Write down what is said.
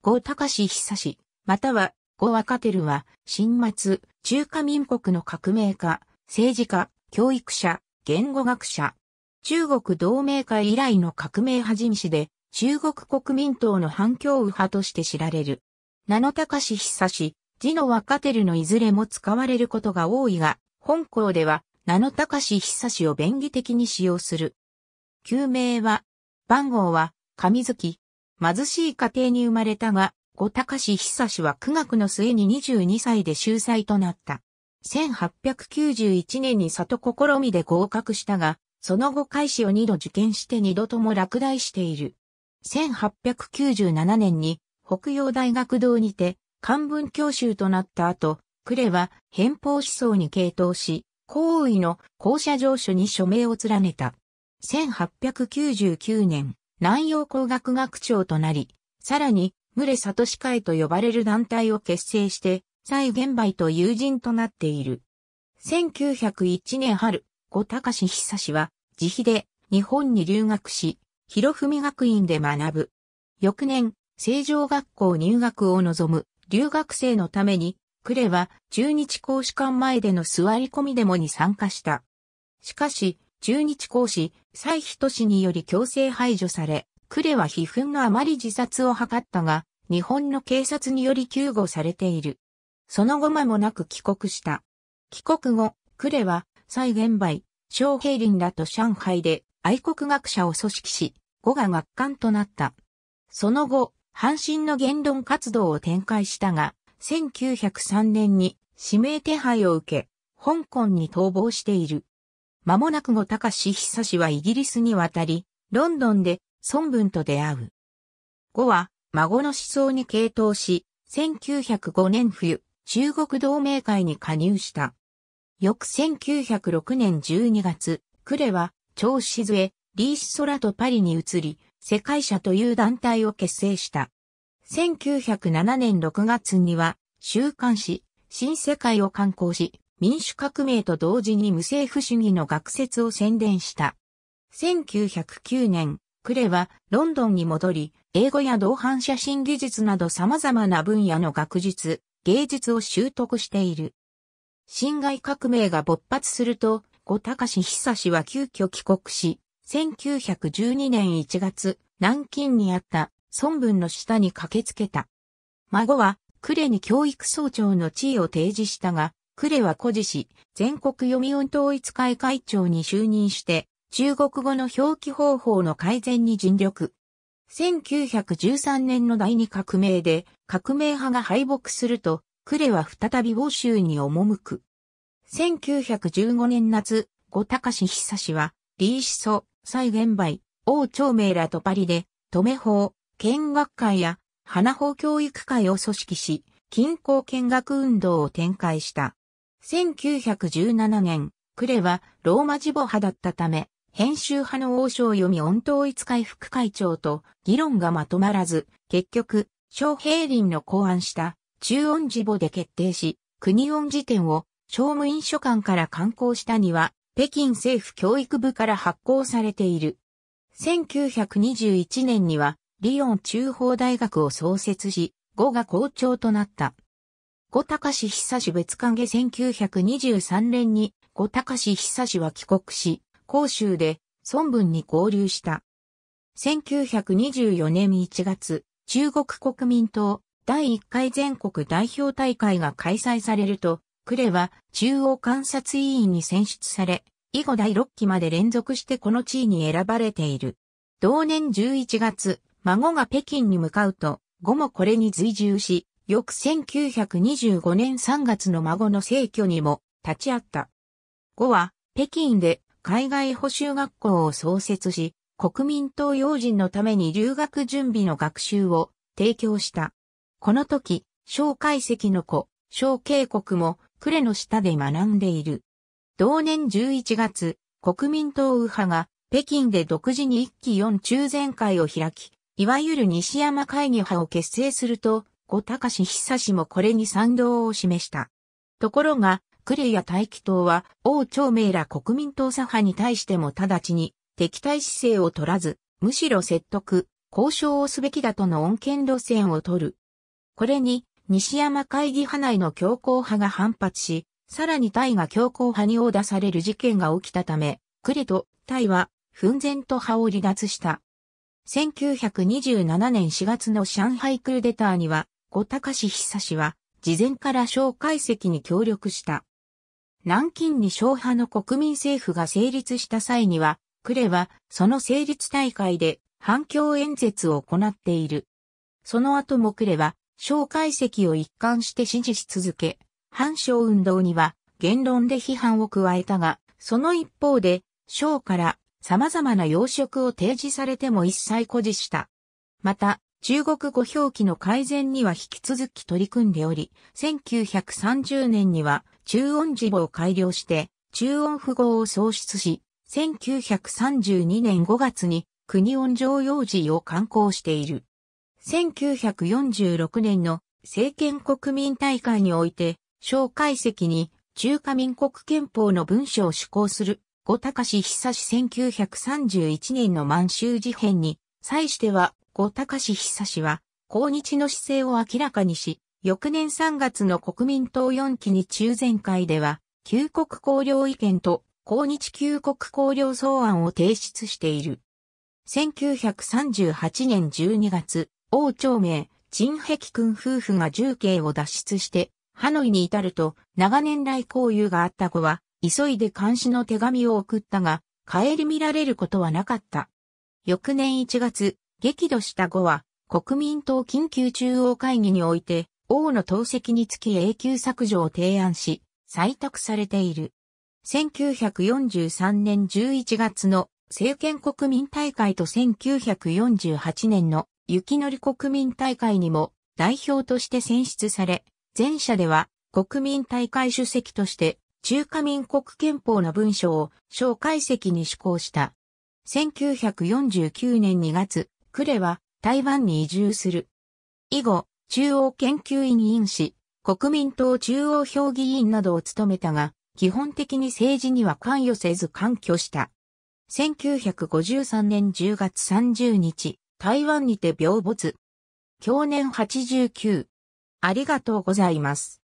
呉高志久志、または呉若照は、新末、中華民国の革命家、政治家、教育者、言語学者。中国同盟会以来の革命派人士で、中国国民党の反共右派として知られる。名の高志久志、字の若照のいずれも使われることが多いが、本校では、名の高志久志を便宜的に使用する。旧名は、番号は、上月、貧しい家庭に生まれたが、後高志久氏は苦学の末に22歳で秀才となった。1891年に里試みで合格したが、その後開始を二度受験して二度とも落第している。1897年に北洋大学堂にて漢文教習となった後、呉は偏方思想に傾倒し、皇位の校舎上書に署名を連ねた。1899年、南洋工学学長となり、さらに、群れ里市会と呼ばれる団体を結成して、蔡玄梅と友人となっている。1901年春、後高志久氏は、自費で日本に留学し、広文学院で学ぶ。翌年、成城学校入学を望む留学生のために、クレは中日公使館前での座り込みデモに参加した。しかし、中日公使、蔡都市により強制排除され、クレは悲憤のあまり自殺を図ったが、日本の警察により救護されている。その後間もなく帰国した。帰国後、クレは、蔡元梅、小平林らと上海で愛国学者を組織し、語が学官となった。その後、阪神の言論活動を展開したが、1903年に指名手配を受け、香港に逃亡している。間もなく後高志久氏はイギリスに渡り、ロンドンで孫文と出会う。後は孫の思想に傾倒し、1905年冬、中国同盟会に加入した。翌1906年12月、クレは、長子杖、リーシソラとパリに移り、世界社という団体を結成した。1907年6月には、週刊誌、新世界を刊行し、民主革命と同時に無政府主義の学説を宣伝した。1909年、クレはロンドンに戻り、英語や同伴写真技術など様々な分野の学術、芸術を習得している。侵害革命が勃発すると、後高志久氏は急遽帰国し、1912年1月、南京にあった孫文の下に駆けつけた。孫は、クレに教育総長の地位を提示したが、呉は古事氏、全国読音統一会会長に就任して、中国語の表記方法の改善に尽力。1913年の第二革命で、革命派が敗北すると、呉は再び欧州に赴く。1915年夏、後高志久氏は、李思祖、蔡元梅、王朝明らとパリで、留法、見学会や、花法教育会を組織し、近郊見学運動を展開した。1917年、クレはローマ字母派だったため、編集派の王将読み音統一会副会長と議論がまとまらず、結局、小平林の考案した中音字母で決定し、国音辞典を商務印書館から刊行したには、北京政府教育部から発行されている。1921年には、リヨン中法大学を創設し、語が校長となった。五高志久志別歓迎1923年に五高志久志は帰国し、甲州で孫文に合流した。1924年1月、中国国民党第1回全国代表大会が開催されると、呉は中央観察委員に選出され、以後第6期まで連続してこの地位に選ばれている。同年11月、孫が北京に向かうと、後もこれに随従し、翌1925年3月の孫の逝去にも立ち会った。後は北京で海外補修学校を創設し、国民党要人のために留学準備の学習を提供した。この時、小解石の子、小渓谷も呉の下で学んでいる。同年11月、国民党右派が北京で独自に一期四中全会を開き、いわゆる西山会議派を結成すると、後高志久氏もこれに賛同を示した。ところが、呉や大気党は王朝明ら国民党左派に対しても直ちに敵対姿勢を取らず、むしろ説得、交渉をすべきだとの恩恵路線を取る。これに、西山会議派内の強硬派が反発し、さらにタイが強硬派に応出される事件が起きたため、クレとタイは、奮然と派を離脱した。1927年4月の上海クルデターには、小高志久氏は、事前から小解析に協力した。南京に小派の国民政府が成立した際には、呉はその成立大会で反共演説を行っている。その後も呉は小解析を一貫して支持し続け、反省運動には言論で批判を加えたが、その一方で、蒋から様々な要職を提示されても一切誇示した。また、中国語表記の改善には引き続き取り組んでおり、1930年には中音字母を改良して中音符号を創出し、1932年5月に国音常用字を刊行している。1946年の政権国民大会において、小介析に中華民国憲法の文書を施行する、後高志久1931年の満州事変に、際しては後高志久氏は、抗日の姿勢を明らかにし、翌年3月の国民党4期に中前会では、旧国公領意見と抗日旧国公領草案を提出している。1938年12月、王朝明、陳碧君夫婦が重慶を脱出して、ハノイに至ると、長年来交友があった子は、急いで監視の手紙を送ったが、帰り見られることはなかった。翌年1月、激怒した後は、国民党緊急中央会議において、王の党籍につき永久削除を提案し、採択されている。1943年11月の政権国民大会と1948年の雪のり国民大会にも代表として選出され、前者では国民大会主席として中華民国憲法の文書を小介析に施行した。1949年2月、呉は台湾に移住する。以後、中央研究院院士、国民党中央評議員などを務めたが、基本的に政治には関与せず関挙した。1953年10月30日、台湾にて病没。去年89。ありがとうございます。